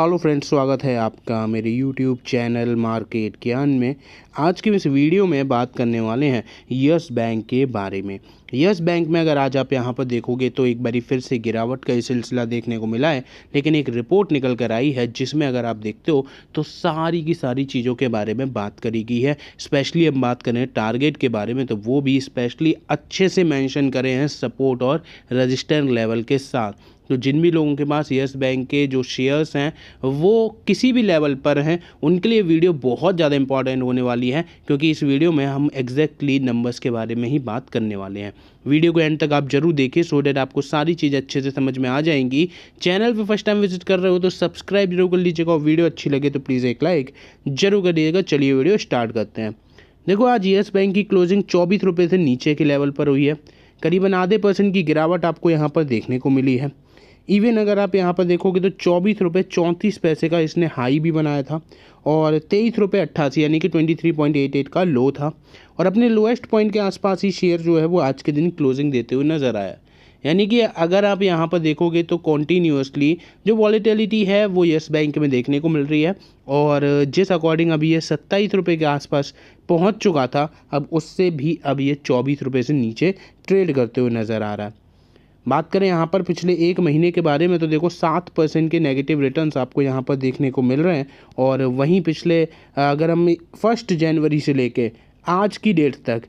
hello friends स्वागत है आपका मेरे यूट्यूब चैनल मार्केट ज्ञान में आज के इस वीडियो में बात करने वाले हैं यस बैंक के बारे में यस बैंक में अगर आज आप यहाँ पर देखोगे तो एक बारी फिर से गिरावट का ये सिलसिला देखने को मिला है लेकिन एक रिपोर्ट निकल कर आई है जिसमें अगर आप देखते हो तो सारी की सारी चीज़ों के बारे में बात करी गई है स्पेशली हम बात करें टारगेट के बारे में तो वो भी स्पेशली अच्छे से मैंशन करें हैं सपोर्ट और रजिस्टर लेवल के साथ तो जिन भी लोगों के पास यस बैंक के जो शेयर्स हैं वो किसी भी लेवल पर हैं उनके लिए वीडियो बहुत ज़्यादा इंपॉर्टेंट होने वाली है क्योंकि इस वीडियो में हम एग्जैक्टली नंबर्स के बारे में ही बात करने वाले हैं वीडियो को एंड तक आप जरूर देखें सो डेट आपको सारी चीज़ अच्छे से समझ में आ जाएंगी चैनल पर फर्स्ट टाइम विजिट कर रहे हो तो सब्सक्राइब जरूर कर लीजिएगा और वीडियो अच्छी लगे तो प्लीज़ एक लाइक जरूर कर दीजिएगा चलिए वीडियो स्टार्ट करते हैं देखो आज येस बैंक की क्लोजिंग चौबीस रुपये से नीचे के लेवल पर हुई है करीबन आधे परसेंट की गिरावट आपको यहाँ पर देखने को मिली है इवन अगर आप यहाँ पर देखोगे तो चौबीस रुपये चौंतीस पैसे का इसने हाई भी बनाया था और तेईस रुपये अट्ठासी यानी कि twenty three point eight eight का लो था और अपने लोएस्ट पॉइंट के आसपास ही शेयर जो है वो आज के दिन क्लोजिंग देते हुए नज़र आया यानी कि अगर आप यहाँ पर देखोगे तो कॉन्टीन्यूसली जो वॉलीटिलिटी है वो येस बैंक में देखने को मिल रही है और जिस अकॉर्डिंग अभी ये सत्ताईस रुपये के आसपास पहुँच चुका था अब उससे भी अब ये चौबीस रुपये से नीचे ट्रेड करते हुए नज़र आ रहा है बात करें यहाँ पर पिछले एक महीने के बारे में तो देखो सात परसेंट के नेगेटिव रिटर्न्स आपको यहाँ पर देखने को मिल रहे हैं और वहीं पिछले अगर हम फर्स्ट जनवरी से लेके आज की डेट तक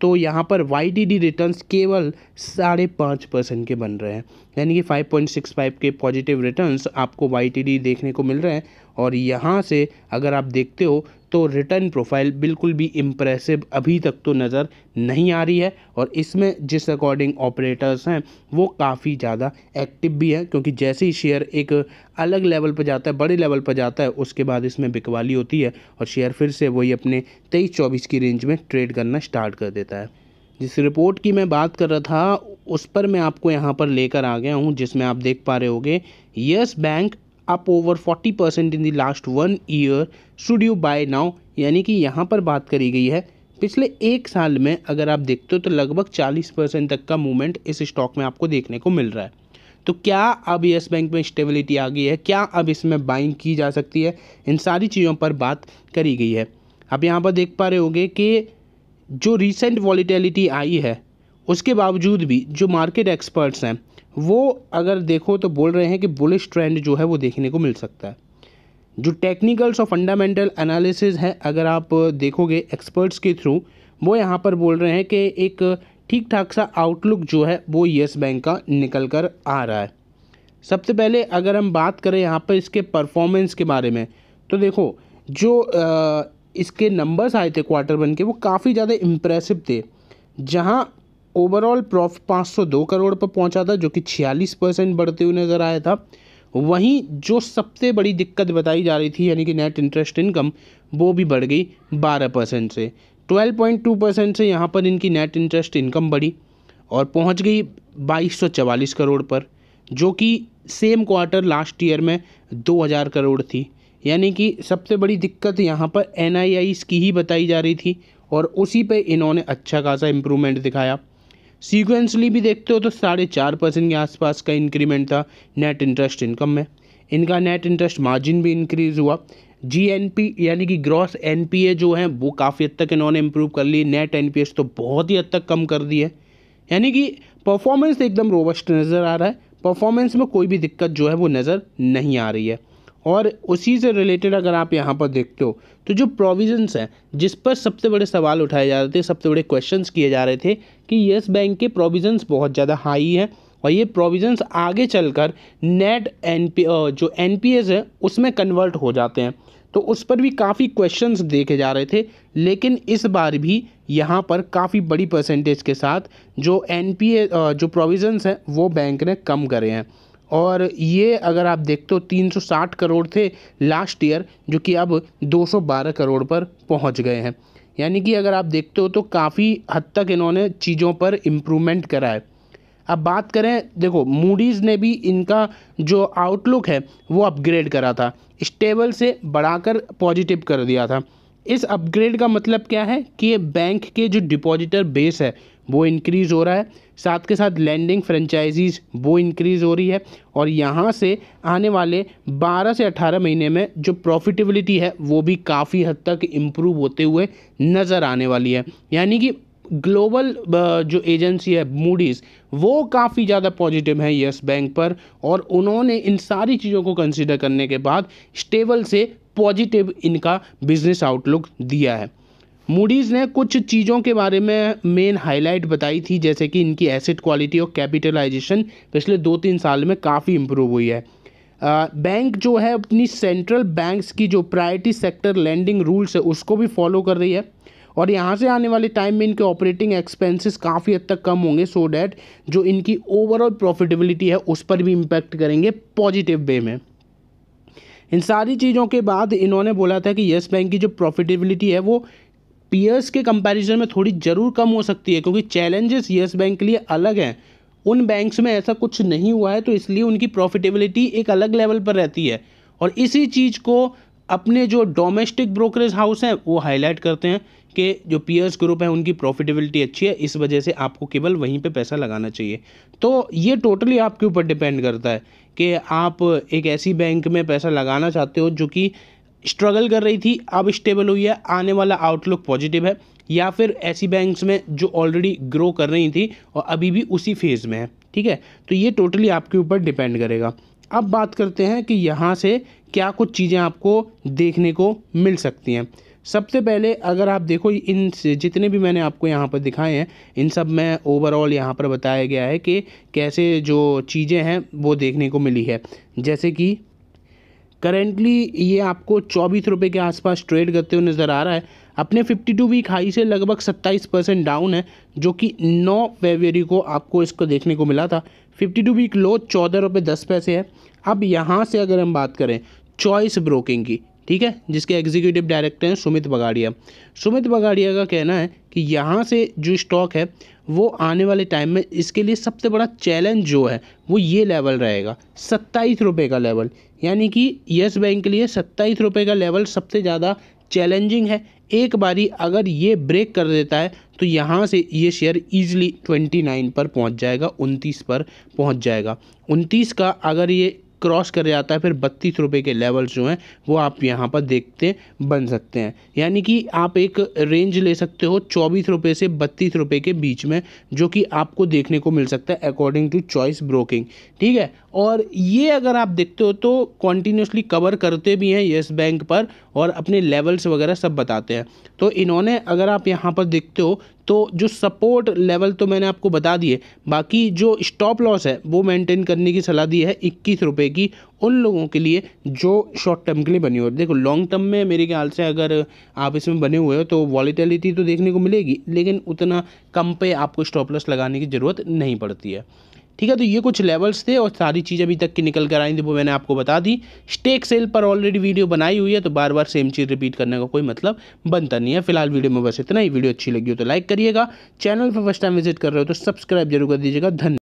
तो यहाँ पर वाई डी डी रिटर्न केवल साढ़े पाँच परसेंट के बन रहे हैं यानी कि फाइव पॉइंट सिक्स फाइव के पॉजिटिव रिटर्न्स आपको वाई टी डी देखने को मिल रहे हैं और यहाँ से अगर आप देखते हो तो रिटर्न प्रोफाइल बिल्कुल भी इम्प्रेसिव अभी तक तो नज़र नहीं आ रही है और इसमें जिस अकॉर्डिंग ऑपरेटर्स हैं वो काफ़ी ज़्यादा एक्टिव भी हैं क्योंकि जैसे ही शेयर एक अलग लेवल पर जाता है बड़े लेवल पर जाता है उसके बाद इसमें बिकवाली होती है और शेयर फिर से वही अपने तेईस चौबीस की रेंज में ट्रेड करना स्टार्ट कर देता है जिस रिपोर्ट की मैं बात कर रहा था उस पर मैं आपको यहाँ पर लेकर आ गया हूँ जिसमें आप देख पा रहे होगे Yes Bank up over 40 percent in the last one year should you buy now यानी कि यहाँ पर बात करी गई है पिछले एक साल में अगर आप देखते हो तो लगभग 40 परसेंट तक का मूवमेंट इस स्टॉक में आपको देखने को मिल रहा है तो क्या अब यस बैंक में स्टेबिलिटी आ गई है क्या अब इसमें बाइंग की जा सकती है इन सारी चीज़ों पर बात करी गई है आप यहाँ पर देख पा रहे होंगे कि जो रिसेंट वॉलीटेलिटी आई है उसके बावजूद भी जो मार्केट एक्सपर्ट्स हैं वो अगर देखो तो बोल रहे हैं कि बुलिश ट्रेंड जो है वो देखने को मिल सकता है जो टेक्निकल्स और फंडामेंटल एनालिसिस हैं अगर आप देखोगे एक्सपर्ट्स के थ्रू वो यहाँ पर बोल रहे हैं कि एक ठीक ठाक सा आउटलुक जो है वो येस बैंक का निकल कर आ रहा है सबसे पहले अगर हम बात करें यहाँ पर इसके परफॉर्मेंस के बारे में तो देखो जो आ, इसके नंबर्स आए थे क्वार्टर वन के वो काफ़ी ज़्यादा इम्प्रेसिव थे जहाँ ओवरऑल प्रॉफिट 502 करोड़ पर पहुंचा था जो कि 46 परसेंट बढ़ते हुए नज़र आया था वहीं जो सबसे बड़ी दिक्कत बताई जा रही थी यानी कि नेट इंटरेस्ट इनकम वो भी बढ़ गई 12 परसेंट से 12.2 परसेंट से यहाँ पर इनकी नेट इंटरेस्ट इनकम बढ़ी और पहुँच गई बाईस करोड़ पर जो कि सेम क्वार्टर लास्ट ईयर में 2000 करोड़ थी यानी कि सबसे बड़ी दिक्कत यहाँ पर एन की ही बताई जा रही थी और उसी पे इन्होंने अच्छा खासा इम्प्रूवमेंट दिखाया सीक्वेंसली भी देखते हो तो साढ़े चार परसेंट के आसपास का इंक्रीमेंट था नेट इंटरेस्ट इनकम में इनका नेट इंटरेस्ट मार्जिन भी इंक्रीज हुआ जी एन पी यानी कि ग्रॉस एन पी ए जो है वो काफ़ी हद तक इन्होंने इम्प्रूव कर ली नेट एन पी एस तो बहुत ही हद तक कम कर दी है यानी कि परफॉर्मेंस एकदम रोबस्ट नज़र आ रहा है परफॉर्मेंस में कोई भी दिक्कत जो है वो नज़र नहीं आ रही है और उसी से रिलेटेड अगर आप यहाँ पर देखते हो तो जो प्रोविजंस हैं जिस पर सबसे बड़े सवाल उठाए जा रहे थे सबसे बड़े क्वेश्चंस किए जा रहे थे कि येस बैंक के प्रोविजंस बहुत ज़्यादा हाई हैं और ये प्रोविजंस आगे चलकर नेट एन पी जो एन पी एस है उसमें कन्वर्ट हो जाते हैं तो उस पर भी काफ़ी क्वेश्चंस देखे जा रहे थे लेकिन इस बार भी यहाँ पर काफ़ी बड़ी परसेंटेज के साथ जो एन पी ए जो प्रोविजंस हैं वो बैंक ने कम करे हैं और ये अगर आप देखते हो 360 करोड़ थे लास्ट ईयर जो कि अब 212 करोड़ पर पहुंच गए हैं यानी कि अगर आप देखते हो तो काफ़ी हद तक इन्होंने चीज़ों पर इम्प्रूवमेंट करा है अब बात करें देखो मूडीज़ ने भी इनका जो आउटलुक है वो अपग्रेड करा था स्टेबल से बढ़ाकर पॉजिटिव कर दिया था इस अपग्रेड का मतलब क्या है कि बैंक के जो डिपॉजिटर बेस है वो इंक्रीज़ हो रहा है साथ के साथ लैंडिंग फ्रेंचाइजीज़ वो इंक्रीज़ हो रही है और यहाँ से आने वाले 12 से 18 महीने में जो प्रॉफिटेबिलिटी है वो भी काफ़ी हद तक इम्प्रूव होते हुए नज़र आने वाली है यानी कि ग्लोबल जो एजेंसी है मूडीज़ वो काफ़ी ज़्यादा पॉजिटिव है यस बैंक पर और उन्होंने इन सारी चीज़ों को कंसिडर करने के बाद स्टेबल से पॉजिटिव इनका बिजनेस आउटलुक दिया है मूडीज़ ने कुछ चीज़ों के बारे में मेन हाईलाइट बताई थी जैसे कि इनकी एसेट क्वालिटी और कैपिटलाइजेशन पिछले दो तीन साल में काफ़ी इम्प्रूव हुई है बैंक जो है अपनी सेंट्रल बैंक्स की जो प्रायोरिटी सेक्टर लैंडिंग रूल्स है उसको भी फॉलो कर रही है और यहाँ से आने वाले टाइम में इनके ऑपरेटिंग एक्सपेंसेस काफ़ी हद तक कम होंगे सो डैट जो इनकी ओवरऑल प्रॉफिटेबिलिटी है उस पर भी इम्पैक्ट करेंगे पॉजिटिव वे में इन सारी चीज़ों के बाद इन्होंने बोला था कि येस बैंक की जो प्रॉफिटेबिलिटी है वो पीयर्स के कंपैरिजन में थोड़ी ज़रूर कम हो सकती है क्योंकि चैलेंजेस येस बैंक के लिए अलग हैं उन बैंक्स में ऐसा कुछ नहीं हुआ है तो इसलिए उनकी प्रॉफिटेबिलिटी एक अलग लेवल पर रहती है और इसी चीज़ को अपने जो डोमेस्टिक ब्रोकरेज हाउस हैं वो हाईलाइट करते हैं कि जो पीयर्स ग्रुप है उनकी प्रॉफिटेबिलिटी अच्छी है इस वजह से आपको केवल वहीं पे पैसा लगाना चाहिए तो ये टोटली आपके ऊपर डिपेंड करता है कि आप एक ऐसी बैंक में पैसा लगाना चाहते हो जो कि स्ट्रगल कर रही थी अब स्टेबल हुई है आने वाला आउटलुक पॉजिटिव है या फिर ऐसी बैंक्स में जो ऑलरेडी ग्रो कर रही थी और अभी भी उसी फेज़ में है ठीक है तो ये टोटली आपके ऊपर डिपेंड करेगा अब बात करते हैं कि यहाँ से क्या कुछ चीज़ें आपको देखने को मिल सकती हैं सबसे पहले अगर आप देखो इन जितने भी मैंने आपको यहाँ पर दिखाए हैं इन सब में ओवरऑल यहाँ पर बताया गया है कि कैसे जो चीज़ें हैं वो देखने को मिली है जैसे कि करेंटली ये आपको चौबीस रुपये के आसपास ट्रेड करते हुए नज़र आ रहा है अपने 52 वीक हाई से लगभग 27 परसेंट डाउन है जो कि 9 फेबरी को आपको इसको देखने को मिला था 52 वीक लो चौदह रुपये दस पैसे है अब यहाँ से अगर हम बात करें चॉइस ब्रोकिंग की ठीक है जिसके एग्जीक्यूटिव डायरेक्टर हैं सुमित बगाड़िया सुमित बगाड़िया का कहना है कि यहाँ से जो स्टॉक है वो आने वाले टाइम में इसके लिए सबसे बड़ा चैलेंज जो है वो ये लेवल रहेगा सत्ताईस रुपये का लेवल यानी कि यस बैंक के लिए सत्ताईस रुपये का लेवल सबसे ज़्यादा चैलेंजिंग है एक बारी अगर ये ब्रेक कर देता है तो यहाँ से ये शेयर ईजिली 29 पर पहुँच जाएगा उनतीस पर पहुँच जाएगा उनतीस का अगर ये क्रॉस कर जाता है फिर बत्तीस रुपये के लेवल्स जो हैं वो आप यहाँ पर देखते बन सकते हैं यानी कि आप एक रेंज ले सकते हो चौबीस रुपये से बत्तीस रुपये के बीच में जो कि आपको देखने को मिल सकता है अकॉर्डिंग टू चॉइस ब्रोकिंग ठीक है और ये अगर आप देखते हो तो कॉन्टीन्यूसली कवर करते भी हैं येस बैंक पर और अपने लेवल्स वगैरह सब बताते हैं तो इन्होंने अगर आप यहाँ पर देखते हो तो जो सपोर्ट लेवल तो मैंने आपको बता दिए बाकी जो स्टॉप लॉस है वो मेंटेन करने की सलाह दी है इक्कीस रुपये की उन लोगों के लिए जो शॉर्ट टर्म के लिए बनी हुई देखो लॉन्ग टर्म में मेरे ख्याल से अगर आप इसमें बने हुए हो तो वॉलीटेलिटी तो देखने को मिलेगी लेकिन उतना कम पे आपको स्टॉप लॉस लगाने की ज़रूरत नहीं पड़ती है ठीक है तो ये कुछ लेवल्स थे और सारी चीजें अभी तक की निकल कर आई थी वो मैंने आपको बता दी स्टेक सेल पर ऑलरेडी वीडियो बनाई हुई है तो बार बार सेम चीज़ रिपीट करने का कोई मतलब बनता नहीं है फिलहाल वीडियो में बस इतना ही वीडियो अच्छी लगी हो तो लाइक करिएगा चैनल पर फर्स्ट टाइम विजिट कर रहे हो तो सब्सक्राइब जरूर कर दीजिएगा धन्यवाद